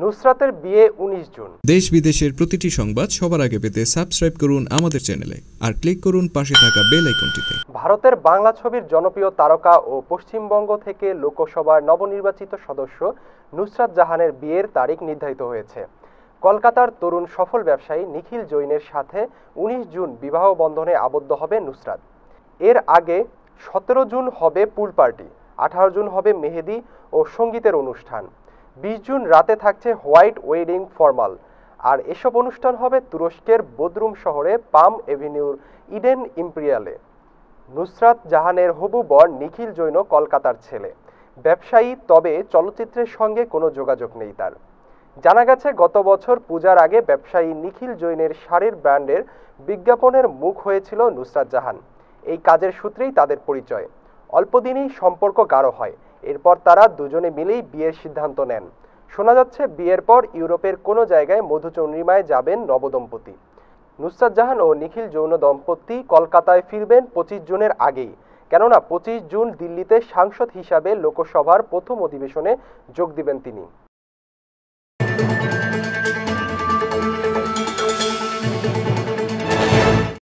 নুসরাতের বিয়ে উনিশ জুন দেশ বিদেশের প্রতিটি সংবাদ সবার আগে পেতে সাবস্ক্রাইব করুন আমাদের চ্যানেলে আর ক্লিক করুন পাশে থাকা বেল আইকনটিতে ভারতের বাংলা ছবির জনপ্রিয় তারকা ও পশ্চিমবঙ্গ থেকে লোকসভার নবনির্বাচিত সদস্য নুসরাত জাহানের বিয়ের তারিখ নির্ধারিত হয়েছে কলকাতার তরুণ সফল ব্যবসায়ী নিখিল জৈনের সাথে উনিশ জুন বিবাহ বন্ধনে আবদ্ধ হবে নুসরাত এর আগে সতেরো জুন হবে পুল পার্টি আঠারো জুন হবে মেহেদি ও সঙ্গীতের অনুষ্ঠান বিশ জুন রাতে থাকছে হোয়াইট ওয়েডিং ফর্মাল আর এসব অনুষ্ঠান হবে তুরস্কের বদরুম শহরে পাম এভিনিউর ইডেন ইম্পেরিয়ালে নুসরাত জাহানের হবু বর নিখিল জৈন কলকাতার ছেলে ব্যবসায়ী তবে চলচ্চিত্রের সঙ্গে কোনো যোগাযোগ নেই তার জানা গেছে গত বছর পূজার আগে ব্যবসায়ী নিখিল জৈনের শাড়ির ব্র্যান্ডের বিজ্ঞাপনের মুখ হয়েছিল নুসরাত জাহান এই কাজের সূত্রেই তাদের পরিচয় অল্পদিনেই সম্পর্ক গাঢ় হয় এরপর তারা দুজনে মিলেই বিয়ের সিদ্ধান্ত নেন শোনা যাচ্ছে বিয়ের পর ইউরোপের কোনো জায়গায় মধুচন্দ্রিমায় যাবেন নবদম্পতি নুসরাত জাহান ও নিখিল যৌন দম্পতি কলকাতায় ফিরবেন পঁচিশ জুনের আগেই কেননা পঁচিশ জুন দিল্লিতে সাংসদ হিসাবে লোকসভার প্রথম অধিবেশনে যোগ দিবেন তিনি